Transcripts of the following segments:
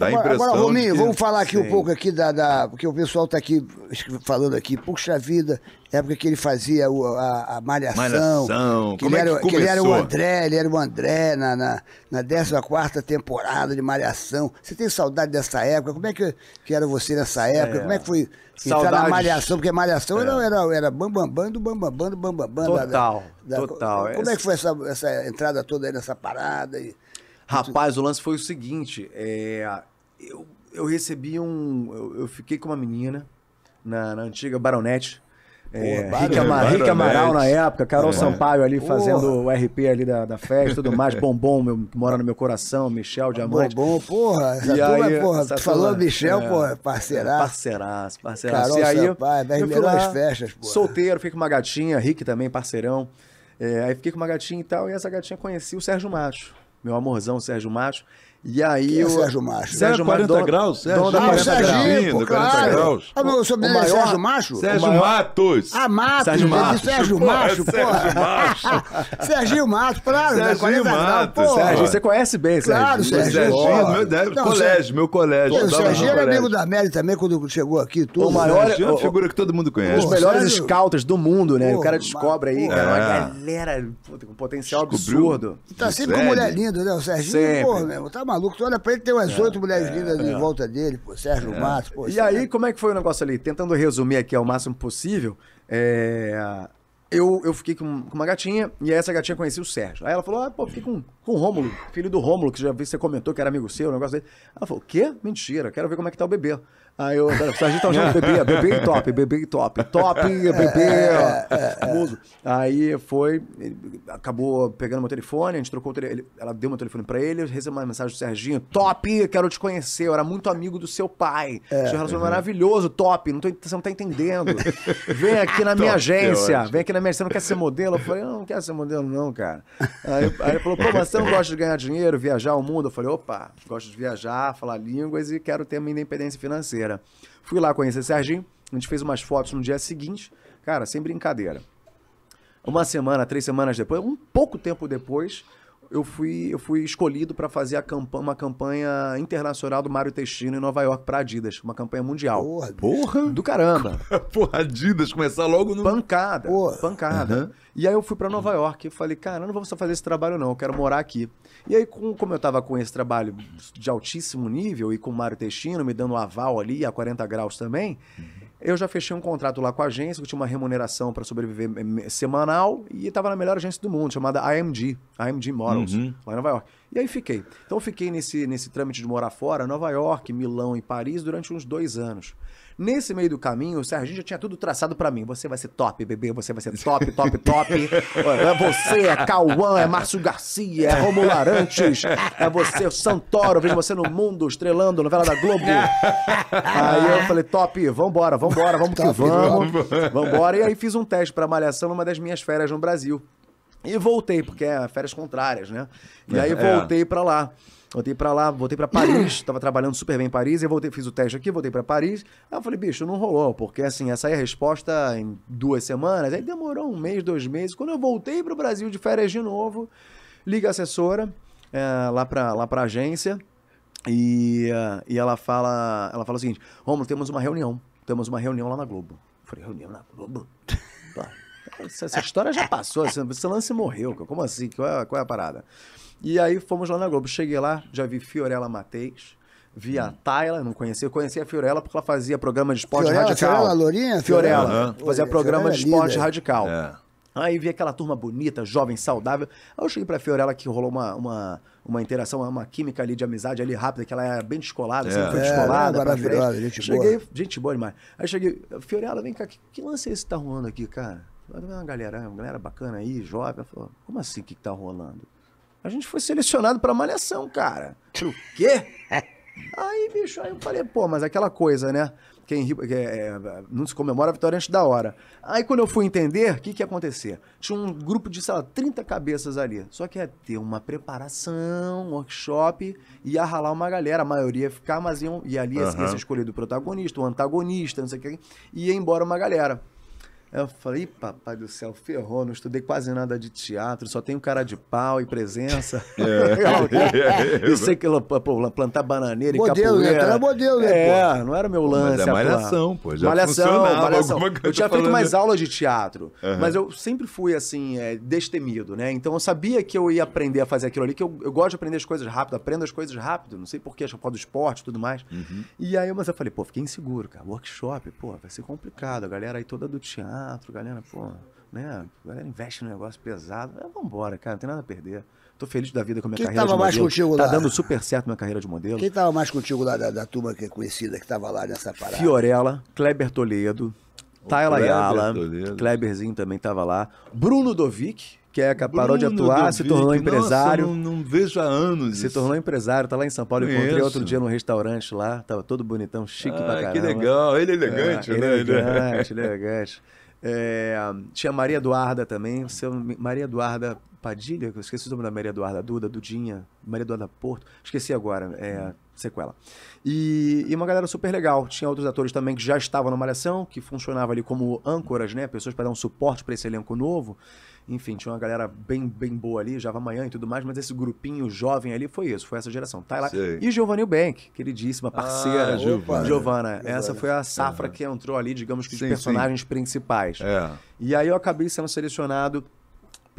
Dá a impressão. Agora, Rominho, que... vamos falar aqui Sim. um pouco aqui da, da, Porque o pessoal está aqui falando aqui, puxa vida, época que ele fazia o, a, a malhação. Malhação. Que, Como ele, é que, era, que ele era o André, ele era o André na, na, na 14 temporada de malhação. Você tem saudade dessa época? Como é que, que era você nessa é. época? É. Como é que foi Saudades. entrar na malhação? Porque malhação é. era, era, era bambambam do bambambam do bambambam. Total, da, da, total. Da, como é que foi essa, essa entrada toda aí nessa parada? E, Rapaz, o lance foi o seguinte: é, eu, eu recebi um. Eu, eu fiquei com uma menina na, na antiga Baronete. É, Porra, Rick, Amar, Rick Amaral na época, Carol é. Sampaio ali Porra. fazendo o RP ali da, da festa tudo mais, Bombom, meu, que mora no meu coração, Michel Diamante. Bombom, porra, essa e turma, é, aí, porra, tu falou Michel, é, porra, parceiraço. Parceiraço, parceiraço. Carol e aí, Sampaio, das melhores lá, festas, porra. Solteiro, fiquei com uma gatinha, Rick também, parceirão. É, aí fiquei com uma gatinha e tal, e essa gatinha conheci o Sérgio Macho meu amorzão Sérgio Macho e aí é o Sérgio Macho. Sérgio 40 Macho, graus? Sérgio, dono da 40 Sérgio, graus. Serginho, claro. 40 graus. Ah, o é maior... Sérgio Macho? Sérgio maior... Matos. Ah, Matos. Sérgio Matos. Sérgio pô, Macho, pô. Sérgio Macho. Sérgio Matos, claro. Né? Sérgio Matos. Sérgio, você conhece bem, Sérgio. Claro, Sérgio. Sérgio, meu deve, colégio, meu colégio. o Sérgio era amigo da Mary também quando chegou aqui. Tudo. O maior... é uma figura que todo mundo conhece. Os melhores scouters do mundo, né? O cara descobre aí, cara, uma é. galera com potencial absurdo. Tá sempre com mulher linda, né? O Sérgio, pô, meu, tá maluco. Tu olha pra ele, tem umas é, oito é, mulheres lindas é, em volta dele, pô, Sérgio é. Matos. Pô, e aí, como é que foi o negócio ali? Tentando resumir aqui ao máximo possível, é, eu, eu fiquei com, com, uma gatinha e essa gatinha conhecia o Sérgio. Aí ela falou: ah, pô, fiquei com, com o Rômulo, filho do Rômulo, que já você comentou que era amigo seu, o negócio dele. Ela falou: o quê? Mentira, quero ver como é que tá o bebê. Aí eu, a gente tava tá chamando bebê, é bebê top, bebê top, top, é, bebê, é, é, é, famoso. Aí foi, acabou pegando meu telefone, a gente trocou o telefone, ela deu meu telefone pra ele, eu recebi uma mensagem do Serginho, top, quero te conhecer, eu era muito amigo do seu pai, é, seu relacionamento uhum. maravilhoso, top, não tô, você não tá entendendo. Vem aqui na minha top, agência, vem aqui na minha agência, não quer ser modelo? Eu falei, eu não quero ser modelo não, cara. Aí, aí ele falou, pô, mas você não gosta de ganhar dinheiro, viajar o mundo? Eu falei, opa, gosto de viajar, falar línguas e quero ter minha independência financeira. Fui lá conhecer Serginho, a gente fez umas fotos no dia seguinte, cara, sem brincadeira. Uma semana, três semanas depois, um pouco tempo depois, eu fui, eu fui escolhido para fazer campanha, uma campanha internacional do Mário Teixeira em Nova York para Adidas, uma campanha mundial. Porra! Porra. Do caramba! Porra, Adidas, começar logo no. Pancada! Porra. Pancada! Uhum. E aí eu fui para Nova York e falei, cara, não vou só fazer esse trabalho, não, eu quero morar aqui. E aí, com, como eu tava com esse trabalho de altíssimo nível e com o Mário Teixeira me dando um aval ali, a 40 graus também. Uhum eu já fechei um contrato lá com a agência, que tinha uma remuneração para sobreviver eh, semanal, e estava na melhor agência do mundo, chamada AMG, AMG Models, uhum. lá em Nova York. E aí fiquei. Então fiquei nesse, nesse trâmite de morar fora, Nova York, Milão e Paris, durante uns dois anos. Nesse meio do caminho, o Serginho já tinha tudo traçado para mim. Você vai ser top, bebê, você vai ser top, top, top. é você, é Cauã, é Márcio Garcia, é Romulo Arantes, é você, o Santoro, vejo você no mundo, estrelando, novela da Globo. Aí eu falei, top, vambora, vambora, vamos que vamos. Vambora. E aí fiz um teste pra Malhação numa das minhas férias no Brasil. E voltei, porque é férias contrárias, né? E é, aí é. voltei pra para lá. Voltei para lá, voltei para Paris, tava trabalhando super bem em Paris, eu voltei, fiz o teste aqui, voltei para Paris. Aí eu falei, bicho, não rolou, porque assim, essa aí é a resposta em duas semanas, aí demorou um mês, dois meses. Quando eu voltei pro Brasil de férias de novo, liga a assessora é, lá para lá pra agência e, uh, e ela fala ela fala o seguinte, vamos temos uma reunião, temos uma reunião lá na Globo. Eu falei, reunião na Globo? Essa história já passou, esse lance morreu. Como assim? Qual é, qual é a parada? E aí fomos lá na Globo. Cheguei lá, já vi Fiorella Mateis vi a hum. Tayla, não conhecia, eu conhecia a Fiorella porque ela fazia programa de esporte Fiorella, radical. Fiorella, Lourinha? Fiorella, uhum. fazia programa Fiorella de é esporte líder. radical. É. Aí vi aquela turma bonita, jovem, saudável. Aí eu cheguei pra Fiorella que rolou uma, uma, uma interação, uma química ali de amizade ali rápida, que ela era é bem descolada, é. Assim, foi é, descolada. É, maravilhosa, gente cheguei, boa. Gente boa demais. Aí cheguei, Fiorella, vem cá, que, que lance é esse que tá rolando aqui, cara? uma galera, é uma galera bacana aí, jovem. Falou, como assim, o que, que tá rolando? A gente foi selecionado pra malhação, cara. Falei, o quê? aí, bicho, aí eu falei, pô, mas aquela coisa, né? Quem ri, é, é, não se comemora a vitória antes da hora. Aí quando eu fui entender, o que, que ia acontecer? Tinha um grupo de, sei lá, 30 cabeças ali. Só que ia ter uma preparação, um workshop, ia ralar uma galera, a maioria ia ficar, mas iam, e ali ia, uhum. ia ser escolhido o protagonista, o antagonista, não sei o que, ia embora uma galera. Eu falei, papai do céu, ferrou, não estudei quase nada de teatro, só tenho cara de pau e presença. É. eu sei que plantar bananeira modelo, e né? capoeira. Era modelo, né? É, pô. não era meu lance. Mas é, é malhação, pô. Já malhação, malhação. Eu tinha tá feito mais aulas de teatro, uhum. mas eu sempre fui, assim, é, destemido, né? Então eu sabia que eu ia aprender a fazer aquilo ali, que eu, eu gosto de aprender as coisas rápido, aprendo as coisas rápido, não sei porquê, acho que do esporte e tudo mais. Uhum. E aí, mas eu falei, pô, fiquei inseguro, cara. Workshop, pô, vai ser complicado, a galera aí toda do teatro teatro, galera, pô, né? A galera investe no negócio pesado. É, vambora, cara, não tem nada a perder. Tô feliz da vida com a minha Quem carreira tava de mais modelo. Contigo tá lá? dando super certo minha carreira de modelo. Quem tava mais contigo lá da, da turma que é conhecida que tava lá nessa parada? Fiorella, Kleber Toledo, Tayla Ayala, Kleberzinho também tava lá. Bruno Dovic, que é, parou de atuar, Dovic. se tornou empresário. Nossa, não, não, vejo há anos. Se isso. tornou empresário, tá lá em São Paulo. Eu encontrei outro dia num restaurante lá, tava todo bonitão, chique ah, pra caramba. Que legal, ele é elegante, é, né? Ele é elegante, ele é elegante. É, tinha Maria Eduarda também. Seu, Maria Eduarda Padilha, que eu esqueci o nome da Maria Eduarda Duda, Dudinha, Maria Eduarda Porto, esqueci agora, é, sequela. E, e, uma galera super legal. Tinha outros atores também que já estavam na Malhação, que funcionava ali como âncoras, né? Pessoas para dar um suporte para esse elenco novo. Enfim, tinha uma galera bem, bem boa ali, Java amanhã e tudo mais, mas esse grupinho jovem ali foi isso, foi essa geração. Tá lá. E Giovanni Bank, queridíssima parceira. Ah, Giovana. Giovana. Essa foi a safra uhum. que entrou ali, digamos que, sim, de personagens sim. principais. É. E aí eu acabei sendo selecionado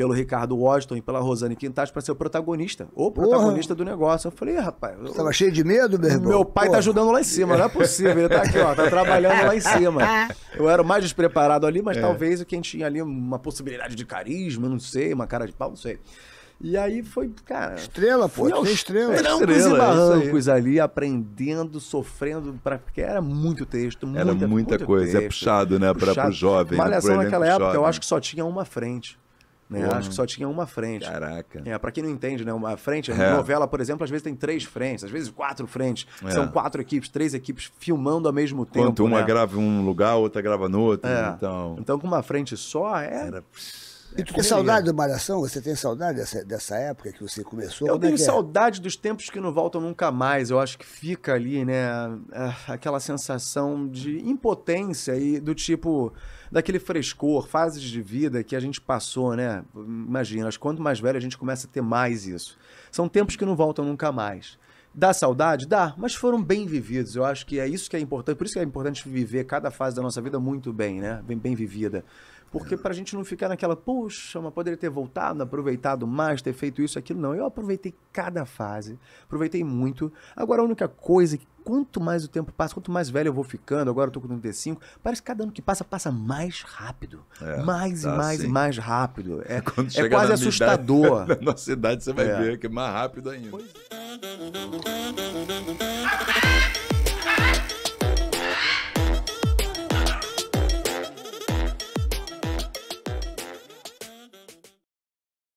pelo Ricardo Washington e pela Rosane Quintas para ser o protagonista, ou protagonista Porra. do negócio. Eu falei, rapaz. Eu... Você tava cheio de medo, meu irmão? Meu pai tá Porra. tá ajudando lá em cima, não é possível. Ele tá aqui, ó, tá trabalhando lá em cima. Eu era o mais despreparado ali, mas é. talvez quem tinha ali uma possibilidade de carisma, não sei, uma cara de pau, não sei. E aí foi, cara. Estrela, pô, fui estrela, estrela. Trancos estrela, e é ali, aprendendo, sofrendo, pra, porque era muito texto, muita, Era muita, muita coisa, é texto, é puxado, né, puxado. Pra, pro jovem. Malhação naquela época, jovem. eu acho que só tinha uma frente. Né? Acho que só tinha uma frente. Caraca. É, para quem não entende, né? Uma frente, é. novela, por exemplo, às vezes tem três frentes, às vezes quatro frentes. É. São quatro equipes, três equipes filmando ao mesmo tempo. Enquanto uma né? grava em um lugar, outra grava no outro. É. Então... então, com uma frente só, é. Era... É, e tu tem saudade do Malhação? Você tem saudade dessa, dessa época que você começou? Eu Como é tenho é saudade dos tempos que não voltam nunca mais. Eu acho que fica ali, né, ah, aquela sensação de impotência e do tipo, daquele frescor, fases de vida que a gente passou, né? Imagina, quanto mais velho a gente começa a ter mais isso. São tempos que não voltam nunca mais. Dá saudade? Dá, mas foram bem vividos. Eu acho que é isso que é importante. Por isso que é importante viver cada fase da nossa vida muito bem, né? Bem, bem vivida. Porque para a gente não ficar naquela, puxa, mas poderia ter voltado, aproveitado mais, ter feito isso, aquilo. Não, eu aproveitei cada fase, aproveitei muito. Agora, a única coisa é que quanto mais o tempo passa, quanto mais velho eu vou ficando, agora eu tô com 35, parece que cada ano que passa, passa mais rápido. É, mais tá e mais assim. e mais rápido. É, é quase assustador. Idade, na nossa idade você vai é. ver que é mais rápido ainda. Pois... É.